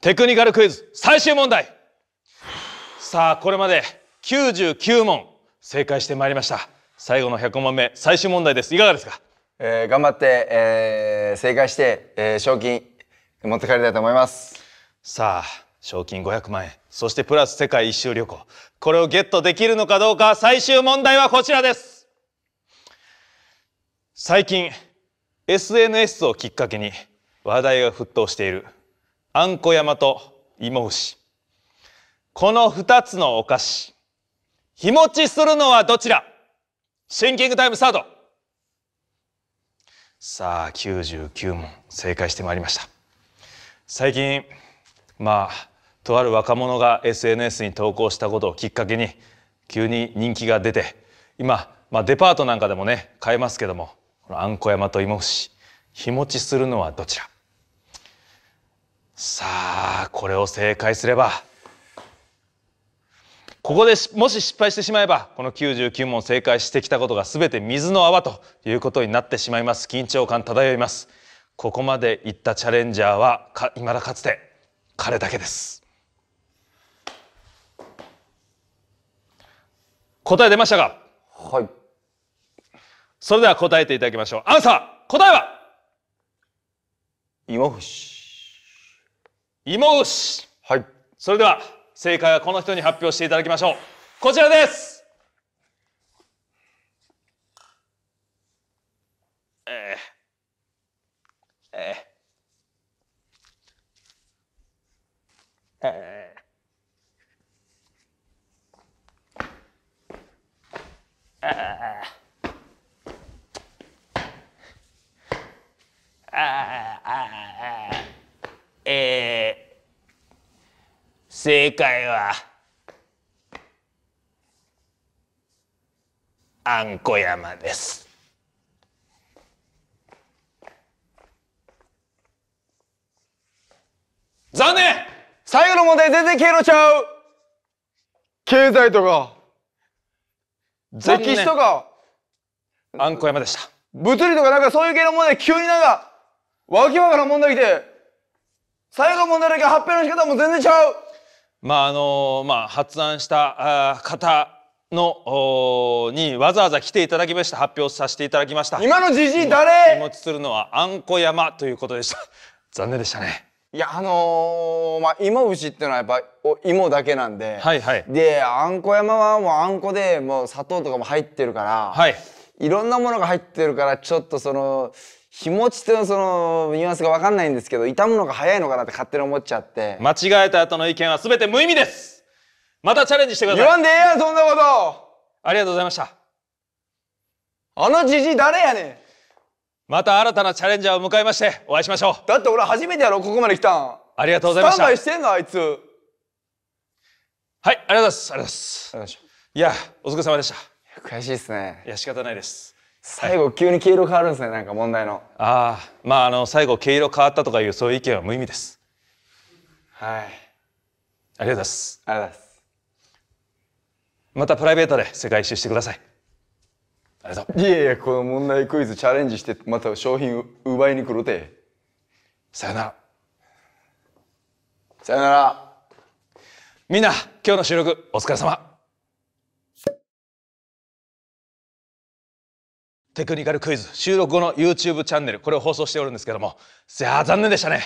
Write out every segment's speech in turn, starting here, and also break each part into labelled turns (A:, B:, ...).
A: テクニカルクイズ最終問題さあこれまで99問正解してまいりました最後の100問目最終問題ですいかがです
B: か、えー、頑張って、えー、正解して、えー、賞金持って帰りたいと思いますさあ賞金500万円そしてプラス世界一周旅行これをゲットできる
A: のかどうか最終問題はこちらです最近 SNS をきっかけに話題が沸騰しているあんこ山と芋牛。この二つのお菓子、日持ちするのはどちらシンキングタイムスタートさあ、99問正解してまいりました。最近、まあ、とある若者が SNS に投稿したことをきっかけに、急に人気が出て、今、まあ、デパートなんかでもね、買えますけども、このあんこ山と芋牛、日持ちするのはどちらさあこれを正解すればここでもし失敗してしまえばこの99問正解してきたことが全て水の泡ということになってしまいます緊張感漂いますここまでいったチャレンジャーはか未だかつて彼だけです答え出ましたかはいそれでは答えていただきましょうアンサー答えはふし。芋牛はいそれでは正解はこの人に発表していただきましょうこちらですえー、えー、えー
B: 正解は
A: あんこ山です。
B: 残念最後の問題全然経路ちゃう経済とか歴史とかあんこ山でした物理とかなんかそういう系の問題急になんかわきわからん問題来て最後の問題だけ発表の仕方も全然ちゃう
A: まああのまあ、発案した方のにわざわざ来ていただきました発表させていただきました今のじじい誰
B: 気持ちするのはあんこ山ということでした 残念でしたねいやあのー、まあ芋牛っていうのはやっぱ芋だけなんで、はいはい、であんこ山はもうあんこでもう砂糖とかも入ってるから、はい、いろんなものが入ってるからちょっとその日持ちとそのニュアンスが分かんないんですけど傷むのが早いのかなって勝手に思っちゃって
A: 間違えた後の意見は全て無意味ですまたチャレンジしてください言わんでええやんそんなこと
B: ありがとうございましたあのじじい誰やねん
A: また新たなチャレンジャーを迎えましてお会いしましょうだって俺初めてやろここまで来たんありがとうございましたスタンバイし
B: てんのあいつはいありがとうございますありがとうございますいやお疲れ様でした悔しいですねいや仕方ないです最後急に毛色変わるんですねなんか問題の
A: ああまああの最後毛色変わったとかいうそういう意見は無意味です
B: はいありがとうございますありがとうございますまたプライベートで世界一周してくださいありがとういやいやこの問題クイズチャレンジしてまた商品奪いに来るてさよなら
A: さよならみんな今日の収録お疲れ様テクニカルクイズ収録後の YouTube
B: チャンネルこれを放送しておるんですけどもいや残念でしたね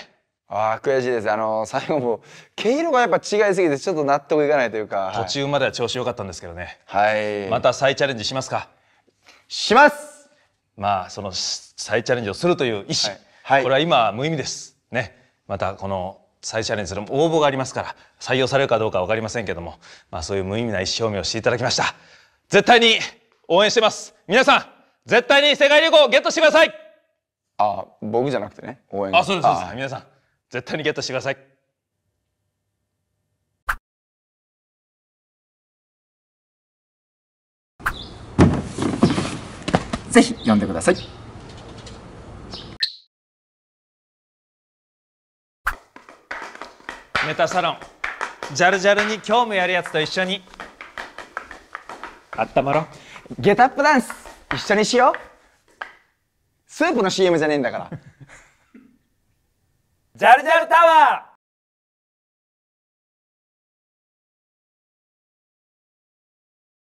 B: あ悔しいですあの最後も毛色がやっぱ違いすぎてちょっと納得いかないというか途中までは調子良かったんですけどね
A: はいまた再チャレンジしますかしますまあその再チャレンジをするという意思、はいはい、これは今無意味ですねまたこの再チャレンジする応募がありますから採用されるかどうか分かりませんけども、まあ、そういう無意味な意思表明をしていただきました絶対に応援してます皆さん絶対に世界旅行ゲットしてください
B: あ僕じゃなくてね応援あそうですそうです皆さん絶対にゲットしてください
A: ぜひ読んでくださいメタサロンジャルジャルに興味あるやつと一緒に
B: あったまろゲタップダンス一緒にしようスープの CM じゃねえんだからジャルジャルタワー